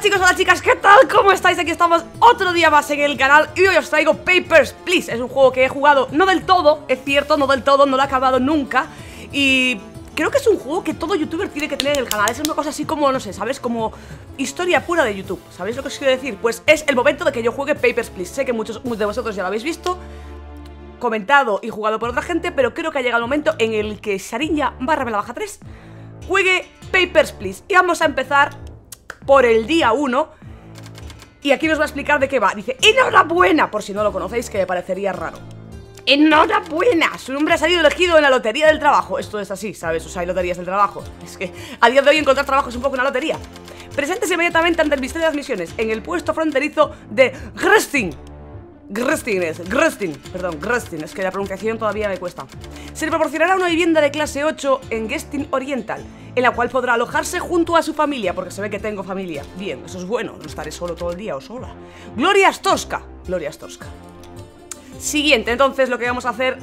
Hola chicos, hola chicas, ¿qué tal? ¿Cómo estáis? Aquí estamos otro día más en el canal y hoy os traigo Papers, Please Es un juego que he jugado, no del todo, es cierto, no del todo, no lo he acabado nunca Y creo que es un juego que todo youtuber tiene que tener en el canal Es una cosa así como, no sé, ¿sabes? Como historia pura de YouTube ¿Sabéis lo que os quiero decir? Pues es el momento de que yo juegue Papers, Please Sé que muchos de vosotros ya lo habéis visto comentado y jugado por otra gente, pero creo que ha llegado el momento en el que Sarinya barra me la baja 3 juegue Papers, Please. Y vamos a empezar por el día 1 Y aquí nos va a explicar de qué va Dice, enhorabuena, por si no lo conocéis que me parecería raro ¡Enhorabuena! Su nombre ha salido elegido en la lotería del trabajo Esto es así, ¿sabes? O sea, hay loterías del trabajo Es que a día de hoy encontrar trabajo es un poco una lotería Presentes inmediatamente ante el misterio de las Misiones En el puesto fronterizo de Gresting Grestin es, Grestin, perdón, Grestin, es que la pronunciación todavía me cuesta. Se le proporcionará una vivienda de clase 8 en Gestin Oriental, en la cual podrá alojarse junto a su familia, porque se ve que tengo familia. Bien, eso es bueno, no estaré solo todo el día o sola. Gloria tosca Gloria tosca Siguiente, entonces lo que vamos a hacer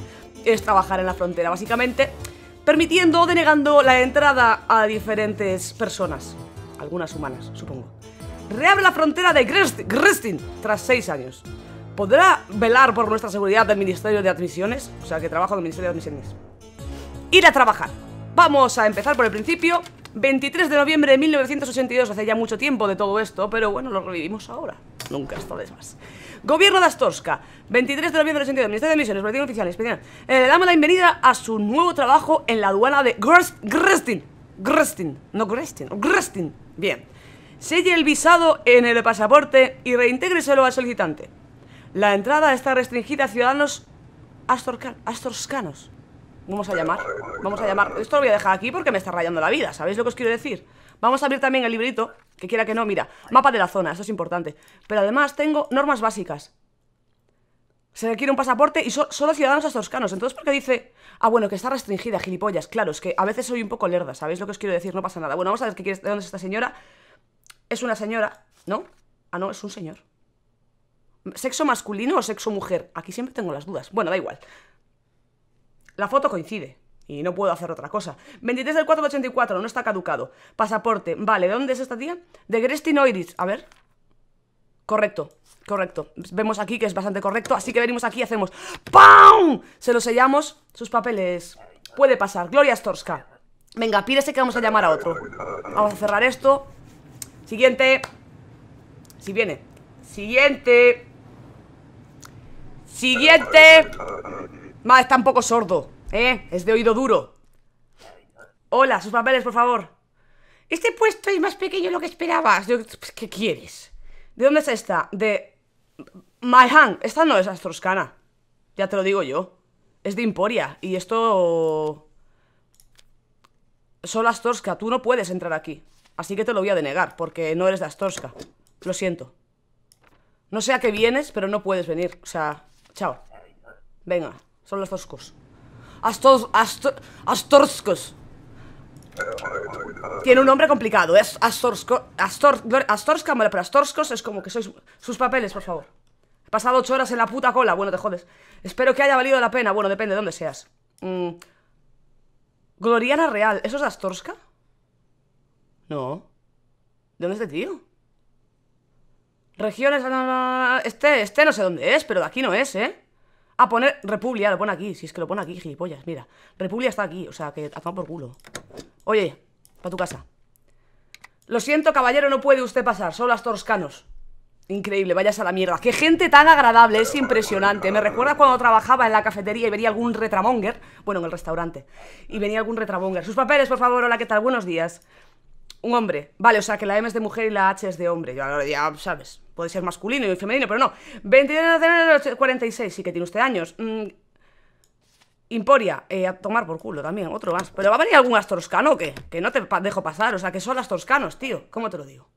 es trabajar en la frontera, básicamente permitiendo o denegando la entrada a diferentes personas, algunas humanas, supongo. Reabre la frontera de Grestin tras seis años podrá velar por nuestra seguridad del Ministerio de Admisiones, o sea, que trabajo el Ministerio de Admisiones. Ir a trabajar. Vamos a empezar por el principio. 23 de noviembre de 1982, hace ya mucho tiempo de todo esto, pero bueno, lo revivimos ahora. Nunca esto vez más. Gobierno de Astorska, 23 de noviembre de 1982, Ministerio de Admisiones, Boletín Oficial, Especial. Eh, le damos la bienvenida a su nuevo trabajo en la aduana de Grestin. Grestin, no Grestin, Grestin. Bien. Selle el visado en el pasaporte y reintégreselo al solicitante. La entrada está restringida a ciudadanos astorcanos. Vamos a llamar, vamos a llamar. Esto lo voy a dejar aquí porque me está rayando la vida, ¿sabéis lo que os quiero decir? Vamos a abrir también el librito, que quiera que no, mira, mapa de la zona, eso es importante. Pero además tengo normas básicas. Se requiere un pasaporte y solo ciudadanos astorcanos. Entonces, ¿por qué dice? Ah, bueno, que está restringida, gilipollas. Claro, es que a veces soy un poco lerda, ¿sabéis lo que os quiero decir? No pasa nada. Bueno, vamos a ver qué quiere, de dónde es esta señora. Es una señora, ¿no? Ah, no, es un señor. ¿Sexo masculino o sexo mujer? Aquí siempre tengo las dudas. Bueno, da igual. La foto coincide. Y no puedo hacer otra cosa. 23 del 484 no está caducado. Pasaporte. Vale, ¿de dónde es esta tía? De Grestinoiris, A ver. Correcto, correcto. Vemos aquí que es bastante correcto. Así que venimos aquí y hacemos ¡PAM! Se lo sellamos. Sus papeles. Puede pasar. Gloria Storska. Venga, pídese que vamos a llamar a otro. Vamos a cerrar esto. Siguiente. Si viene. Siguiente. Siguiente. Ma está un poco sordo, ¿eh? Es de oído duro. Hola, sus papeles, por favor. Este puesto es más pequeño de lo que esperabas. Pues, ¿Qué quieres? ¿De dónde es esta? De... My Hang, Esta no es Astroscana. Ya te lo digo yo. Es de Emporia. Y esto... Solo Astorska. Tú no puedes entrar aquí. Así que te lo voy a denegar, porque no eres de Astorska. Lo siento. No sé a qué vienes, pero no puedes venir. O sea... Chao. Venga, son los toscos. Astos, astor, Astorskos Tiene un nombre complicado, es Astorsko, Astor, Astorska, vale, pero Astorskos es como que sois... Sus papeles, por favor. He pasado ocho horas en la puta cola, bueno, te jodes. Espero que haya valido la pena, bueno, depende de dónde seas. Mm. Gloriana Real, ¿eso es Astorska? No. ¿De dónde es de este tío? Regiones... Este, este no sé dónde es, pero de aquí no es, ¿eh? A poner Republica, lo pone aquí. Si es que lo pone aquí, gilipollas, mira. Republica está aquí, o sea, que a por culo. Oye, para tu casa. Lo siento, caballero, no puede usted pasar. solo las Toscanos. Increíble, vayas a la mierda. Qué gente tan agradable, es impresionante. Me recuerda cuando trabajaba en la cafetería y venía algún retramonger. Bueno, en el restaurante. Y venía algún retramonger. Sus papeles, por favor, hola, ¿qué tal? Buenos días. Un hombre. Vale, o sea, que la M es de mujer y la H es de hombre. Ya, ya sabes puede ser masculino y femenino, pero no. 22 de noviembre 46, sí que tiene usted años. Mm, Imporia. Eh, a tomar por culo también, otro más. Pero va a venir algún astroscano Que no te dejo pasar, o sea, que son astroscanos, tío. ¿Cómo te lo digo?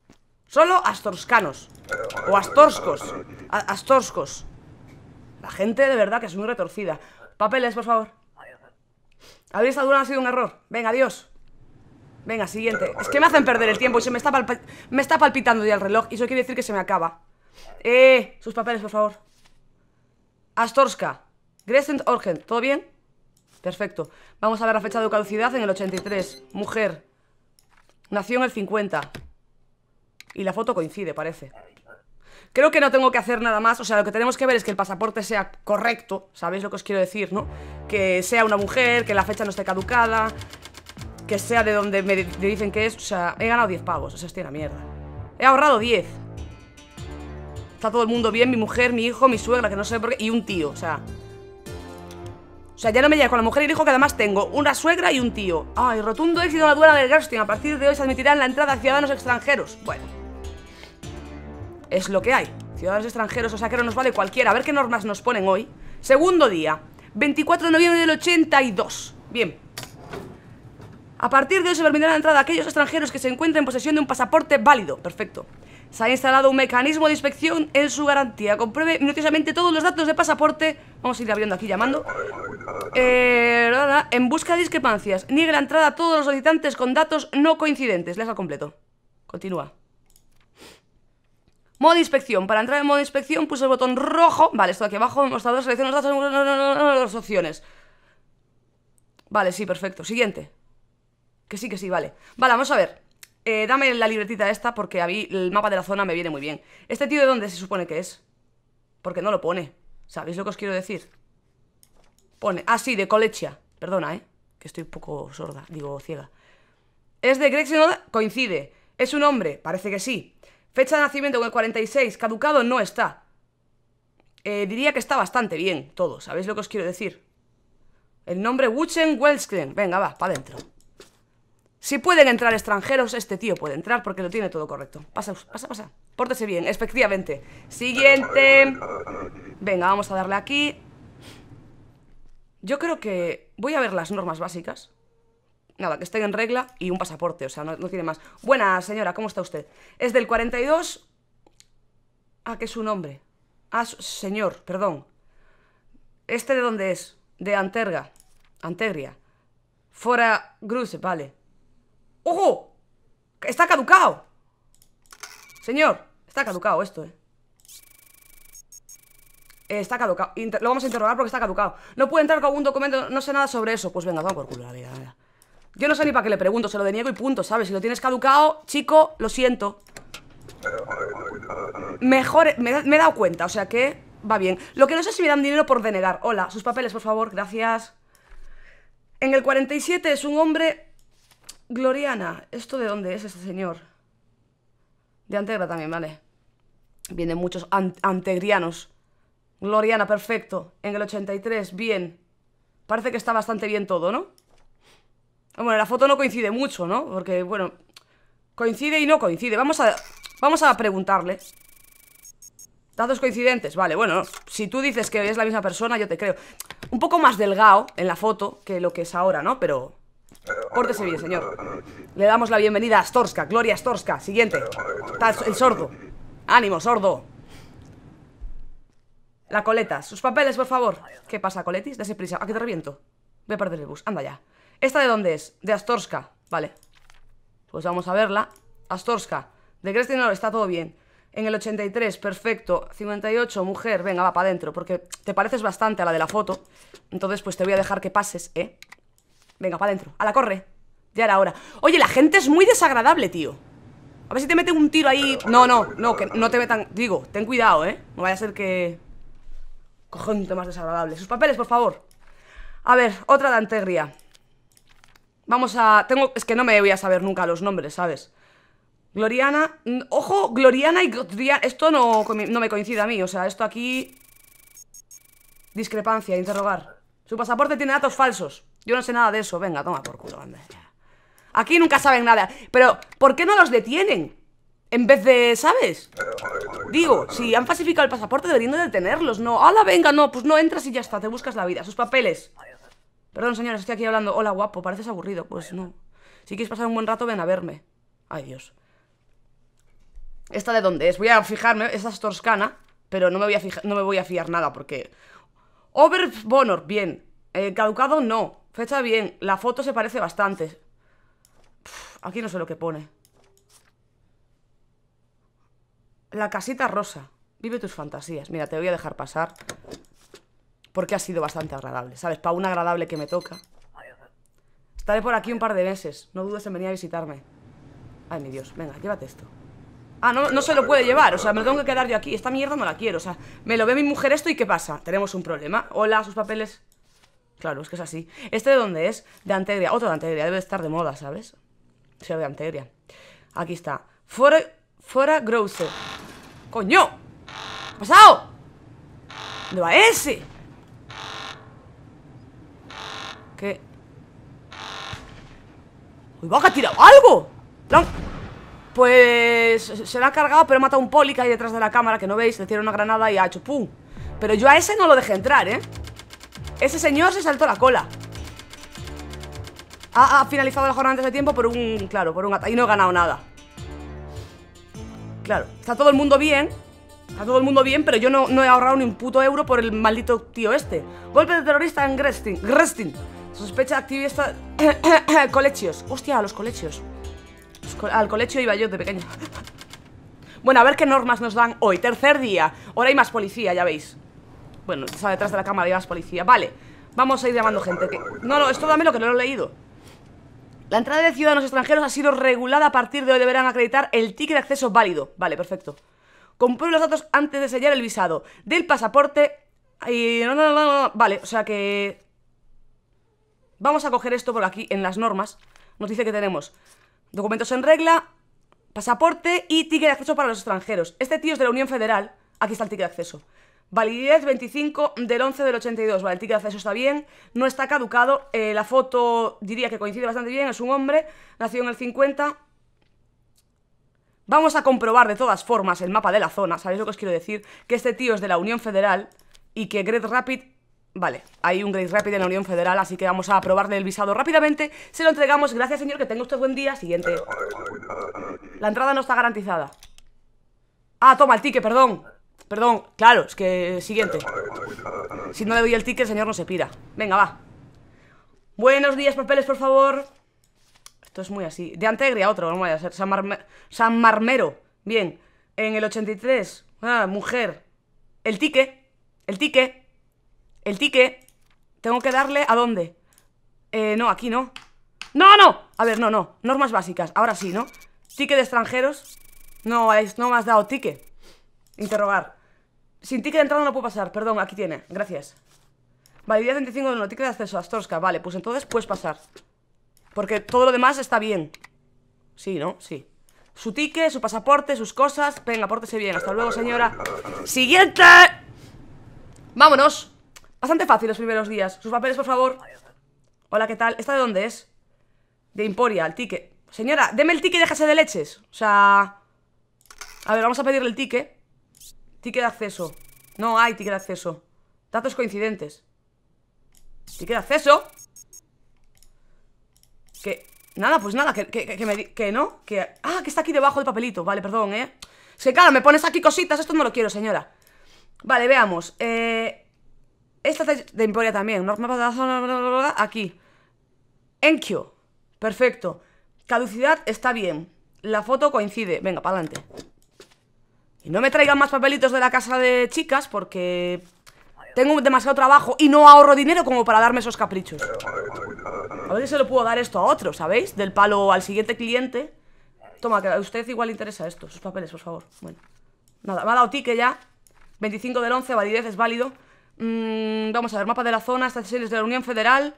Solo astroscanos. O astorscos. astorscos. La gente de verdad que es muy retorcida. Papeles, por favor. Habéis dado dura ha sido un error. Venga, adiós. Venga, siguiente. Es que me hacen perder el tiempo y se me está, me está palpitando ya el reloj. Y eso quiere decir que se me acaba. Eh, sus papeles, por favor. Astorska. Gresent Orgen. ¿Todo bien? Perfecto. Vamos a ver la fecha de caducidad en el 83. Mujer. Nació en el 50. Y la foto coincide, parece. Creo que no tengo que hacer nada más. O sea, lo que tenemos que ver es que el pasaporte sea correcto. ¿Sabéis lo que os quiero decir, no? Que sea una mujer, que la fecha no esté caducada, que sea de donde me, dicen que es. O sea, he ganado 10 pavos. O sea, estoy en la mierda. He ahorrado 10. Está todo el mundo bien, mi mujer, mi hijo, mi suegra, que no sé por qué, y un tío, o sea. O sea, ya no me llevo con la mujer y el hijo que además tengo una suegra y un tío. Ay, rotundo éxito en la duela del Gerstin. A partir de hoy se admitirán la entrada a ciudadanos extranjeros. Bueno. Es lo que hay. Ciudadanos extranjeros, o sea que no nos vale cualquiera. A ver qué normas nos ponen hoy. Segundo día. 24 de noviembre del 82. Bien. A partir de hoy se la entrada a aquellos extranjeros que se encuentren en posesión de un pasaporte válido. Perfecto. Se ha instalado un mecanismo de inspección en su garantía. Compruebe minuciosamente todos los datos de pasaporte. Vamos a ir abriendo aquí llamando. en busca de discrepancias. Niegue la entrada a todos los solicitantes con datos no coincidentes. Les al completo. Continúa. Modo de inspección. Para entrar en modo de inspección puse el botón rojo. Vale, esto de aquí abajo. Mostrador, selecciona los datos. Las opciones. Vale, sí, perfecto. Siguiente. Que sí, que sí, vale. Vale, vamos a ver. Eh, dame la libretita esta porque a mí el mapa de la zona me viene muy bien. ¿Este tío de dónde se supone que es? Porque no lo pone. ¿Sabéis lo que os quiero decir? Pone... Ah, sí, de Colechia. Perdona, ¿eh? Que estoy un poco sorda, digo ciega. Es de Greg coincide. Es un hombre, parece que sí. Fecha de nacimiento con el 46, caducado no está. Eh, diría que está bastante bien todo, ¿sabéis lo que os quiero decir? El nombre Wuchen Welskren. Venga, va, para adentro. Si pueden entrar extranjeros, este tío puede entrar porque lo tiene todo correcto. Pasa, pasa, pasa. Pórtese bien, efectivamente. Siguiente. Venga, vamos a darle aquí. Yo creo que voy a ver las normas básicas. Nada, que estén en regla y un pasaporte, o sea, no, tiene más. Buena señora, ¿cómo está usted? Es del 42... Ah, que es su nombre. Ah, señor, perdón. ¿Este de dónde es? De Anterga. Antegria. Fora Grus, vale. ¡Ojo! ¡Está caducado! Señor, está caducado esto, eh Está caducado Lo vamos a interrogar porque está caducado No puede entrar con algún documento, no sé nada sobre eso Pues venga, vamos por culo la vida, la Yo no sé ni para qué le pregunto, se lo deniego y punto, ¿sabes? Si lo tienes caducado, chico, lo siento Mejor, me, me he dado cuenta, o sea que va bien Lo que no sé si me dan dinero por denegar Hola, sus papeles, por favor, gracias En el 47 es un hombre Gloriana, ¿esto de dónde es ese señor? De Antegra también, vale. Vienen muchos antegrianos. Gloriana, perfecto. En el 83, bien. Parece que está bastante bien todo, ¿no? Bueno, la foto no coincide mucho, ¿no? Porque, bueno, coincide y no coincide. Vamos a, vamos a preguntarle. Datos coincidentes, vale, bueno, si tú dices que es la misma persona, yo te creo. Un poco más delgado en la foto que lo que es ahora, ¿no? Pero Pórtese bien, señor. Le damos la bienvenida a Astorska, Gloria Astorska. Siguiente. el sordo. Ánimo, sordo. La coleta. Sus papeles, por favor. ¿Qué pasa, coletis? Dese prisa. Ah, que te reviento. Voy a perder el bus. Anda ya. ¿Esta de dónde es? De Astorska. Vale. Pues vamos a verla. Astorska. De Grestinor está todo bien. En el 83, perfecto. 58, mujer. Venga, va para adentro. Porque te pareces bastante a la de la foto. Entonces, pues te voy a dejar que pases, ¿eh? Venga, para adentro. A la corre. Ya era hora. Oye, la gente es muy desagradable, tío. A ver si te mete un tiro ahí. No, no, no, que no te metan. Digo, ten cuidado, ¿eh? No vaya a ser que. un más desagradable. Sus papeles, por favor. A ver, otra de Antegria. Vamos a. Tengo. Es que no me voy a saber nunca los nombres, ¿sabes? Gloriana. Ojo, Gloriana y Gloriana. Esto no, no me coincide a mí. O sea, esto aquí. Discrepancia, interrogar. Su pasaporte tiene datos falsos. Yo no sé nada de eso. Venga, toma por culo, anda. Aquí nunca saben nada. Pero, ¿por qué no los detienen? En vez de, ¿sabes? Digo, si han falsificado el pasaporte deberían detenerlos, no. ¡Hala, venga! No, pues no entras y ya está, te buscas la vida. Sus papeles. Perdón, señores, estoy aquí hablando. Hola, guapo, pareces aburrido. Pues no. Si quieres pasar un buen rato, ven a verme. Ay, Dios. ¿Esta de dónde es? Voy a fijarme, Esa es toscana, pero no me voy a, no me voy a fiar nada porque Over bien. Eh, caducado, no. Fecha, bien. La foto se parece bastante. aquí no sé lo que pone. La casita rosa. Vive tus fantasías. Mira, te voy a dejar pasar. Porque ha sido bastante agradable, ¿sabes? Para un agradable que me toca. Estaré por aquí un par de meses. No dudes en venir a visitarme. Ay, mi Dios. Venga, llévate esto. Ah, no, no se lo puede llevar, o sea, me lo tengo que quedar yo aquí Esta mierda no la quiero, o sea, me lo ve mi mujer esto y ¿qué pasa? Tenemos un problema Hola, sus papeles Claro, es que es así ¿Este de dónde es? De Antegria, otro de Antegria, debe estar de moda, ¿sabes? Sí, ve de Antegria Aquí está Fora, fora ¡Coño! ¿Qué ha pasado? ¿Dónde va ese? ¿Qué? ¡Uy, va, que ha tirado algo! Pues se la ha cargado, pero mata a un poli que hay detrás de la cámara, que no veis, le tira una granada y ha hecho ¡pum! Pero yo a ese no lo dejé entrar, ¿eh? Ese señor se saltó la cola. Ha, finalizado la jornada antes de tiempo por un... Claro, por un ataque. Y no he ganado nada. Claro, está todo el mundo bien, Está todo el mundo bien, pero yo no, he ahorrado ni un puto euro por el maldito tío este. Golpe de terrorista en Grestin. Grestin. Sospecha activista. colegios. Hostia, los colegios al colegio iba yo de pequeño. Bueno, a ver qué normas nos dan hoy. Tercer día. Ahora hay más policía, ya veis. Bueno, está detrás de la cámara hay más policía. Vale, vamos a ir llamando gente. Que... No, no, esto dame lo que no lo he leído. La entrada de ciudadanos extranjeros ha sido regulada a partir de hoy. Deberán acreditar el ticket de acceso válido. Vale, perfecto. Compruebe los datos antes de sellar el visado del pasaporte y... No, no, no, no. Vale, o sea que... Vamos a coger esto por aquí en las normas. Nos dice que tenemos Documentos en regla, pasaporte y ticket de acceso para los extranjeros. Este tío es de la Unión Federal. Aquí está el ticket de acceso. Validez 25 del 11 del 82. Vale, el ticket de acceso está bien, no está caducado. Eh, la foto diría que coincide bastante bien. Es un hombre, nació en el 50. Vamos a comprobar de todas formas el mapa de la zona. ¿Sabéis lo que os quiero decir? Que este tío es de la Unión Federal y que Great Rapid Vale, hay un grace rápido en la Unión Federal, así que vamos a aprobarle el visado rápidamente. Se lo entregamos. Gracias, señor, que tenga usted buen día. Siguiente. La entrada no está garantizada. Ah, toma el ticket, perdón. Perdón, claro, es que... Siguiente. Si no le doy el ticket, el señor no se pira. Venga, va. Buenos días, papeles, por favor. Esto es muy así. De Antegria, otro, no a ser. San, San Marmero. Bien. En el 83. Ah, mujer. El ticket. El ticket. El ticket tengo que darle a dónde. Eh, no, aquí no. ¡No, no! A ver, no, no. Normas básicas. Ahora sí, ¿no? Ticket de extranjeros. No, no me has dado ticket. Interrogar. Sin ticket de entrada no puedo pasar. Perdón, aquí tiene. Gracias. día 25 de no, ticket de acceso a Astorska. Vale, pues entonces puedes pasar. Porque todo lo demás está bien. Sí, ¿no? Sí. Su ticket, su pasaporte, sus cosas. Venga, pórtese bien. Hasta luego, señora. ¡Siguiente! ¡Vámonos! Bastante fácil los primeros días. Sus papeles, por favor. Hola, ¿qué tal? ¿Esta de dónde es? De Emporia, el ticket. Señora, deme el ticket y déjese de leches. O sea... A ver, vamos a pedirle el ticket. Ticket de acceso. No hay ticket de acceso. Datos coincidentes. Ticket de acceso. Que... Nada, pues nada, que, que, que, no, que... Ah, que está aquí debajo del papelito, vale, perdón, ¿eh? Es que claro, me pones aquí cositas, esto no lo quiero, señora Vale, veamos, eh... Esta de Emporia también. Aquí. Enkyo. Perfecto. Caducidad está bien. La foto coincide. Venga, para adelante. Y no me traigan más papelitos de la casa de chicas porque tengo demasiado trabajo y no ahorro dinero como para darme esos caprichos. A ver si se lo puedo dar esto a otro, ¿sabéis? Del palo al siguiente cliente. Toma, que a usted igual le interesa esto, sus papeles, por favor. Bueno, nada, me ha dado ticket ya. 25 del 11, validez es válido. Mmm... vamos a ver, mapa de la zona, estaciones de la Unión Federal.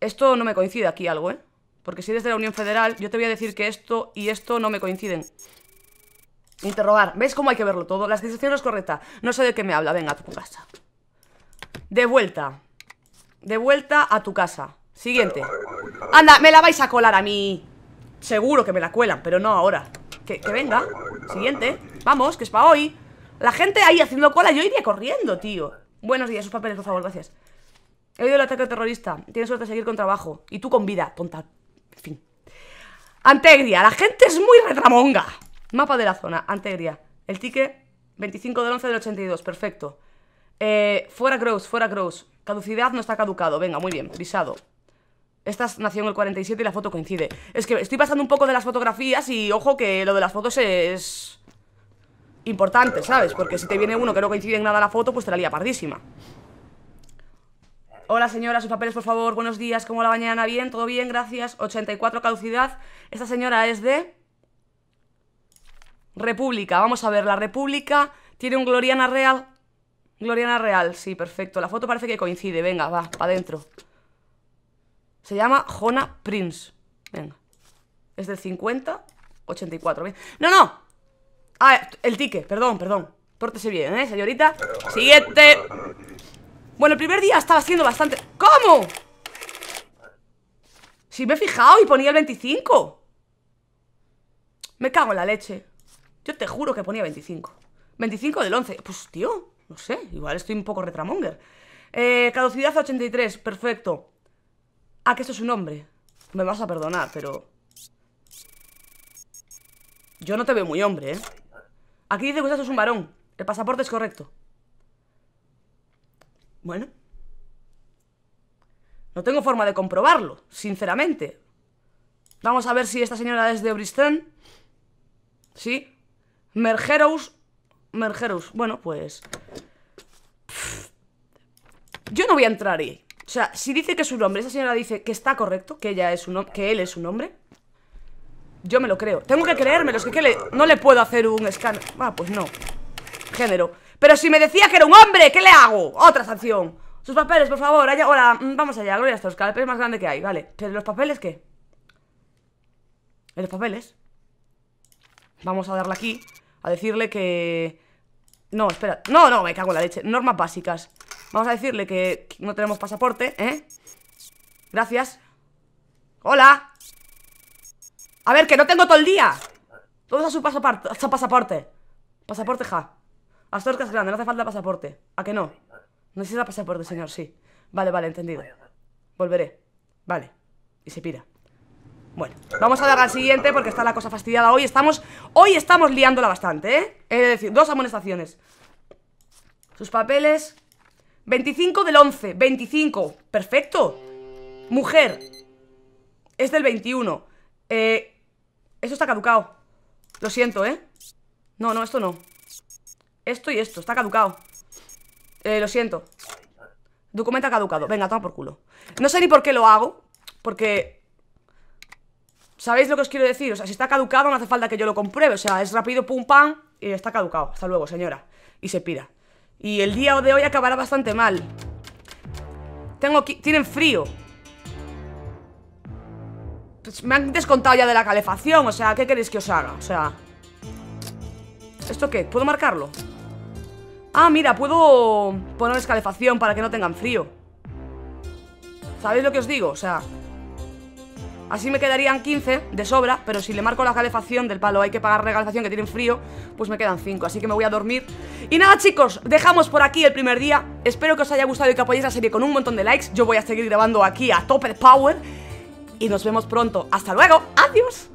Esto no me coincide aquí algo, ¿eh? Porque si eres de la Unión Federal, yo te voy a decir que esto y esto no me coinciden. Interrogar. ¿Ves cómo hay que verlo todo? La situación es correcta. No sé de qué me habla. Venga, a tu casa. De vuelta. De vuelta a tu casa. Siguiente. Anda, me la vais a colar a mí. Seguro que me la cuelan, pero no ahora. Que, que venga. Siguiente. Vamos, que es para hoy. La gente ahí haciendo cola, yo iría corriendo, tío. Buenos días, sus papeles, por favor, gracias. He oído el ataque terrorista. Tienes suerte de seguir con trabajo. Y tú con vida, tonta. En fin. Antegria, la gente es muy retramonga. Mapa de la zona, Antegria. El ticket 25 del 11 del 82, perfecto. Eh, fuera Gross, fuera Gross. Caducidad no está caducado, venga, muy bien, visado. Esta nació en el 47 y la foto coincide. Es que estoy pasando un poco de las fotografías y ojo que lo de las fotos es importante, ¿sabes? Porque si te viene uno que no coincide en nada la foto, pues te la lía pardísima. Hola señora, sus papeles por favor, buenos días, ¿cómo la mañana? Bien, todo bien, gracias. 84 caducidad. Esta señora es de... República, vamos a ver, la República tiene un Gloriana Real. Gloriana Real, sí, perfecto. La foto parece que coincide, venga, va, para adentro. Se llama Jona Prince. Venga. Es del 50, 84. Bien. No, no, Ah, el ticket, perdón, perdón Pórtese bien, ¿eh, señorita? Siguiente Bueno, el primer día estaba haciendo bastante... ¿Cómo? Si me he fijado y ponía el 25 Me cago en la leche Yo te juro que ponía 25 25 del 11 Pues, tío, no sé, igual estoy un poco retramonger eh, Caducidad 83, perfecto Ah, que esto es un hombre Me vas a perdonar, pero... Yo no te veo muy hombre, ¿eh? Aquí dice que usted es un varón. El pasaporte es correcto. Bueno. No tengo forma de comprobarlo, sinceramente. Vamos a ver si esta señora es de Bristol. Sí. Mergeros. Mergeros. Bueno, pues... Yo no voy a entrar ahí. O sea, si dice que es un hombre, esa señora dice que está correcto, que ella es que él es un hombre. Yo me lo creo. Tengo que creérmelo, es que, no le puedo hacer un escáner. Ah, pues no. Género. Pero si me decía que era un hombre, ¿qué le hago? Otra sanción. Sus papeles, por favor. Allá, hola, mm, vamos allá. Gloria a papel es más grande que hay. Vale. ¿Pero los papeles qué? ¿En los papeles? Vamos a darle aquí. A decirle que... No, espera. No, no, me cago en la leche. Normas básicas. Vamos a decirle que no tenemos pasaporte, ¿eh? Gracias. Hola. A ver, que no tengo todo el día. Todos a su pasaporte. pasaporte. Pasaporte, ja. que es grande, no hace falta pasaporte. ¿A que no? No Necesita pasaporte, señor, sí. Vale, vale, entendido. Volveré. Vale. Y se pira. Bueno, vamos a dar al siguiente porque está la cosa fastidiada hoy. Estamos, hoy estamos liándola bastante, ¿eh? Es decir, dos amonestaciones. Sus papeles. 25 del 11. 25. Perfecto. Mujer. Es del 21. Eh, esto está caducado Lo siento, ¿eh? No, no, esto no Esto y esto, está caducado eh, lo siento Documento caducado, venga, toma por culo No sé ni por qué lo hago, porque ¿Sabéis lo que os quiero decir? O sea, si está caducado no hace falta que yo lo compruebe O sea, es rápido, pum, pam Y está caducado, hasta luego, señora Y se pira Y el día de hoy acabará bastante mal Tengo Tienen frío pues, me han descontado ya de la calefacción, o sea, ¿qué queréis que os haga? O sea... ¿Esto qué? ¿Puedo marcarlo? Ah, mira, puedo ponerles calefacción para que no tengan frío ¿Sabéis lo que os digo? O sea... Así me quedarían 15 de sobra, pero si le marco la calefacción del palo, hay que pagar la calefacción que tienen frío, pues me quedan 5, así que me voy a dormir. Y nada chicos, dejamos por aquí el primer día. Espero que os haya gustado y que apoyéis la serie con un montón de likes. Yo voy a seguir grabando aquí a tope power y nos vemos pronto. Hasta luego, adiós.